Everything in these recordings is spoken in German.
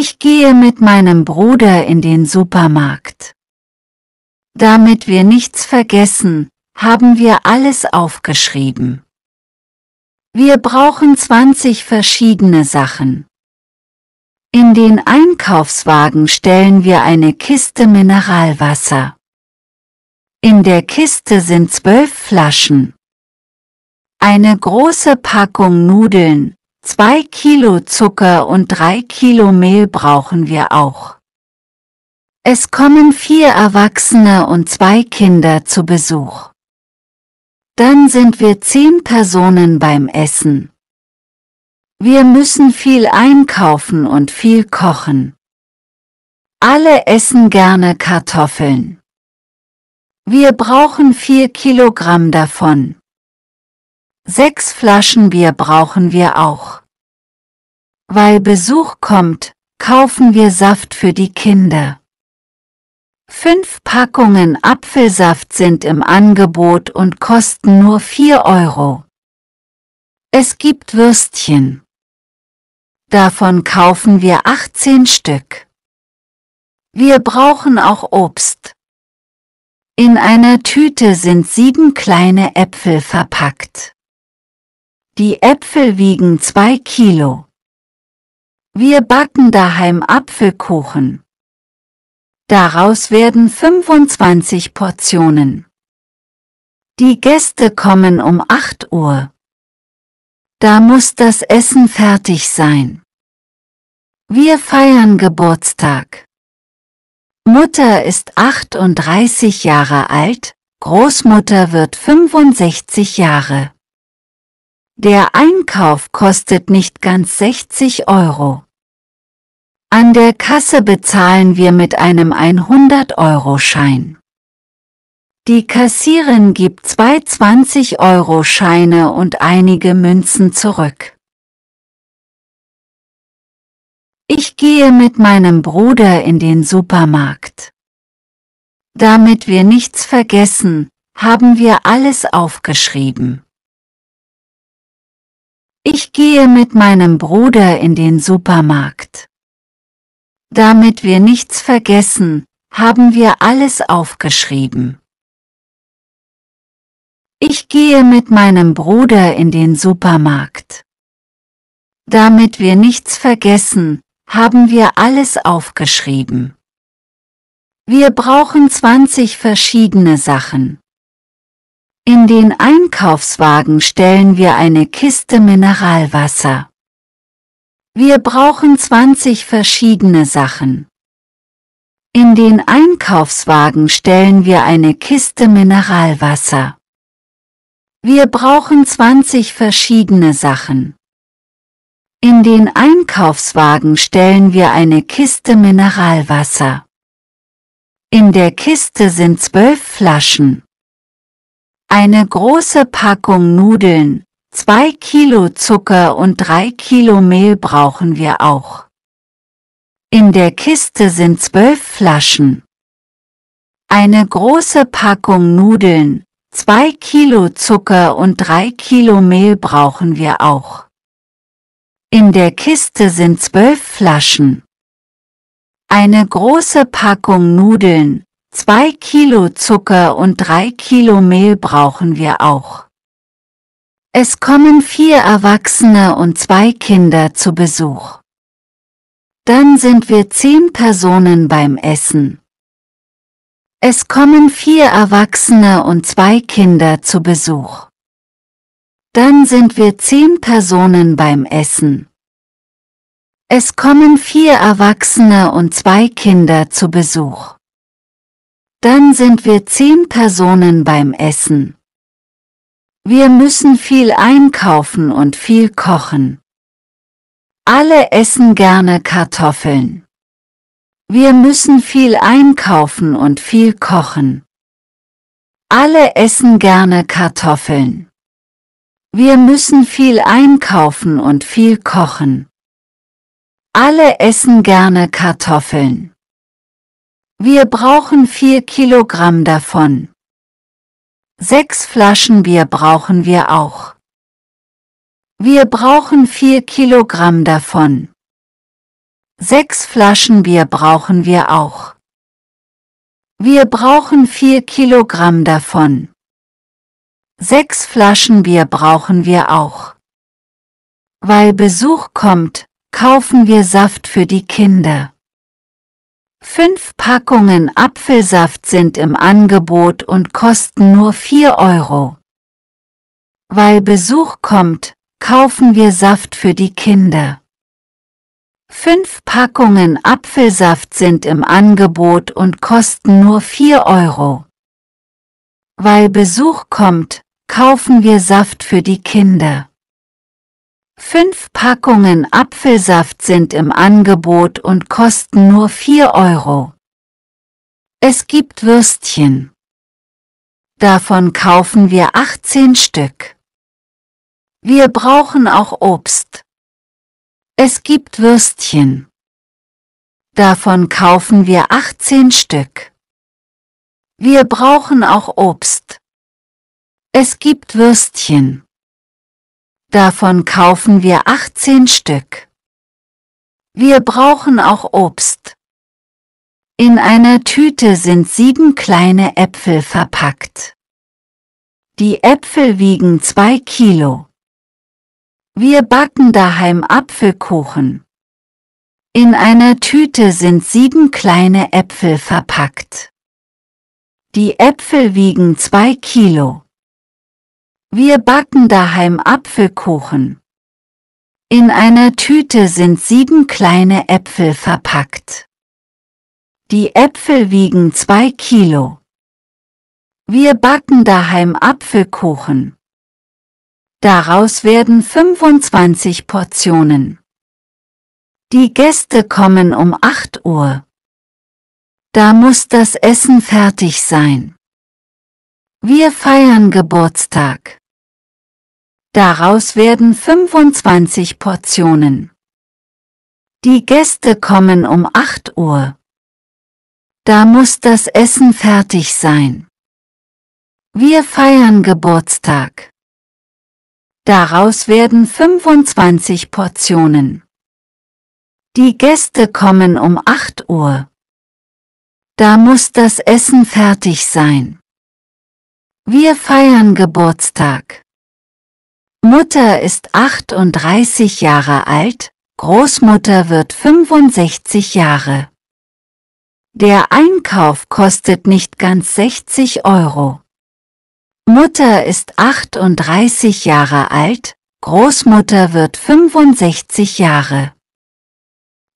Ich gehe mit meinem Bruder in den Supermarkt. Damit wir nichts vergessen, haben wir alles aufgeschrieben. Wir brauchen 20 verschiedene Sachen. In den Einkaufswagen stellen wir eine Kiste Mineralwasser. In der Kiste sind zwölf Flaschen. Eine große Packung Nudeln, Zwei Kilo Zucker und drei Kilo Mehl brauchen wir auch. Es kommen vier Erwachsene und zwei Kinder zu Besuch. Dann sind wir zehn Personen beim Essen. Wir müssen viel einkaufen und viel kochen. Alle essen gerne Kartoffeln. Wir brauchen vier Kilogramm davon. Sechs Flaschen Bier brauchen wir auch. Weil Besuch kommt, kaufen wir Saft für die Kinder. Fünf Packungen Apfelsaft sind im Angebot und kosten nur vier Euro. Es gibt Würstchen. Davon kaufen wir 18 Stück. Wir brauchen auch Obst. In einer Tüte sind sieben kleine Äpfel verpackt. Die Äpfel wiegen zwei Kilo. Wir backen daheim Apfelkuchen. Daraus werden 25 Portionen. Die Gäste kommen um 8 Uhr. Da muss das Essen fertig sein. Wir feiern Geburtstag. Mutter ist 38 Jahre alt, Großmutter wird 65 Jahre. Der Einkauf kostet nicht ganz 60 Euro. An der Kasse bezahlen wir mit einem 100-Euro-Schein. Die Kassierin gibt zwei 20-Euro-Scheine und einige Münzen zurück. Ich gehe mit meinem Bruder in den Supermarkt. Damit wir nichts vergessen, haben wir alles aufgeschrieben. Ich gehe mit meinem Bruder in den Supermarkt. Damit wir nichts vergessen, haben wir alles aufgeschrieben. Ich gehe mit meinem Bruder in den Supermarkt. Damit wir nichts vergessen, haben wir alles aufgeschrieben. Wir brauchen 20 verschiedene Sachen. In den Einkaufswagen stellen wir eine Kiste Mineralwasser. Wir brauchen 20 verschiedene Sachen. In den Einkaufswagen stellen wir eine Kiste Mineralwasser. Wir brauchen 20 verschiedene Sachen. In den Einkaufswagen stellen wir eine Kiste Mineralwasser. In der Kiste sind zwölf Flaschen eine große Packung Nudeln, 2 Kilo Zucker und 3 Kilo Mehl brauchen wir auch. In der Kiste sind 12 Flaschen. Eine große Packung Nudeln, 2 Kilo Zucker und 3 Kilo Mehl brauchen wir auch. In der Kiste sind 12 Flaschen. Eine große Packung Nudeln, Zwei Kilo Zucker und drei Kilo Mehl brauchen wir auch. Es kommen vier Erwachsene und zwei Kinder zu Besuch. Dann sind wir zehn Personen beim Essen. Es kommen vier Erwachsene und zwei Kinder zu Besuch. Dann sind wir zehn Personen beim Essen. Es kommen vier Erwachsene und zwei Kinder zu Besuch. Dann sind wir zehn Personen beim Essen. Wir müssen viel einkaufen und viel kochen. Alle essen gerne Kartoffeln. Wir müssen viel einkaufen und viel kochen. Alle essen gerne Kartoffeln. Wir müssen viel einkaufen und viel kochen. Alle essen gerne Kartoffeln. Wir brauchen vier Kilogramm davon. Sechs Flaschen Bier brauchen wir auch. Wir brauchen vier Kilogramm davon. Sechs Flaschen Bier brauchen wir auch. Wir brauchen vier Kilogramm davon. Sechs Flaschen Bier brauchen wir auch. Weil Besuch kommt, kaufen wir Saft für die Kinder. Fünf Packungen Apfelsaft sind im Angebot und kosten nur 4 Euro. Weil Besuch kommt, kaufen wir Saft für die Kinder. Fünf Packungen Apfelsaft sind im Angebot und kosten nur 4 Euro. Weil Besuch kommt, kaufen wir Saft für die Kinder. Fünf Packungen Apfelsaft sind im Angebot und kosten nur 4 Euro. Es gibt Würstchen. Davon kaufen wir 18 Stück. Wir brauchen auch Obst. Es gibt Würstchen. Davon kaufen wir 18 Stück. Wir brauchen auch Obst. Es gibt Würstchen. Davon kaufen wir 18 Stück. Wir brauchen auch Obst. In einer Tüte sind sieben kleine Äpfel verpackt. Die Äpfel wiegen zwei Kilo. Wir backen daheim Apfelkuchen. In einer Tüte sind sieben kleine Äpfel verpackt. Die Äpfel wiegen zwei Kilo. Wir backen daheim Apfelkuchen. In einer Tüte sind sieben kleine Äpfel verpackt. Die Äpfel wiegen zwei Kilo. Wir backen daheim Apfelkuchen. Daraus werden 25 Portionen. Die Gäste kommen um 8 Uhr. Da muss das Essen fertig sein. Wir feiern Geburtstag. Daraus werden 25 Portionen. Die Gäste kommen um 8 Uhr. Da muss das Essen fertig sein. Wir feiern Geburtstag. Daraus werden 25 Portionen. Die Gäste kommen um 8 Uhr. Da muss das Essen fertig sein. Wir feiern Geburtstag. Mutter ist 38 Jahre alt, Großmutter wird 65 Jahre. Der Einkauf kostet nicht ganz 60 Euro. Mutter ist 38 Jahre alt, Großmutter wird 65 Jahre.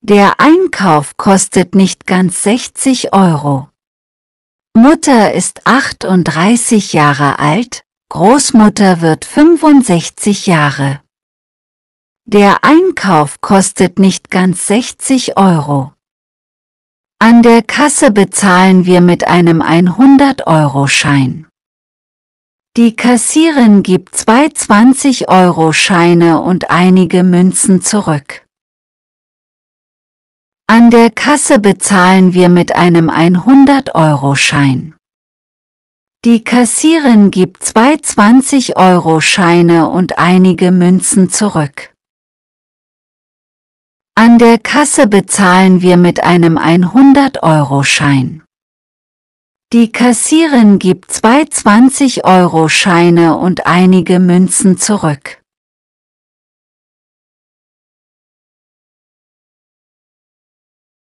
Der Einkauf kostet nicht ganz 60 Euro. Mutter ist 38 Jahre alt, Großmutter wird 65 Jahre. Der Einkauf kostet nicht ganz 60 Euro. An der Kasse bezahlen wir mit einem 100-Euro-Schein. Die Kassierin gibt zwei 20-Euro-Scheine und einige Münzen zurück. An der Kasse bezahlen wir mit einem 100-Euro-Schein. Die Kassierin gibt zwei 20-Euro-Scheine und einige Münzen zurück. An der Kasse bezahlen wir mit einem 100-Euro-Schein. Die Kassierin gibt zwei 20-Euro-Scheine und einige Münzen zurück.